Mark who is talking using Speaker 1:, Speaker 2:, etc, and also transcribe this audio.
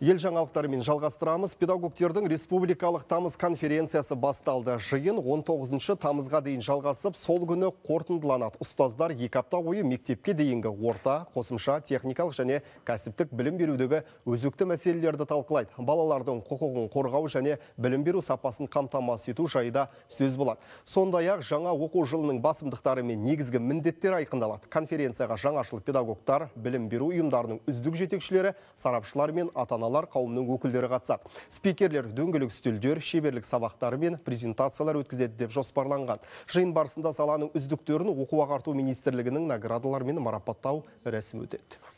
Speaker 1: Ел жаңалықтарымен жалғастырамыз. Педагогтердің республикалық тамыз конференциясы басталды. Жиын 19-шы тамызға дейін жалғасып, сол күні қорытындыланады Ұстаздар екі апта ойы мектепке дейінгі орта, қосымша, техникалық және кәсіптік білім берудегі өзікті мәселелерді талқылайды. Балалардың құқығын қорғау және білім беру сапасын қамтамасыз ету жайда сөз болады. Сондай-ақ жаңа оқу жылының басымдықтары мен негізгі міндеттер айқындалады. Конференцияға жаңашыл педагогтар, білім беру ұйымдарының үздік жетекшілері, сарапшылар мен ата тұлғалар қауымның өкілдері қатысады спикерлер дөңгелек үстелдер шеберлік сабақтары мен презентациялар өткізеді деп жоспарланған жиын барысында саланың үздіктерін оқу ағарту министрлігінің наградаларымен марапаттау рәсімі өтеді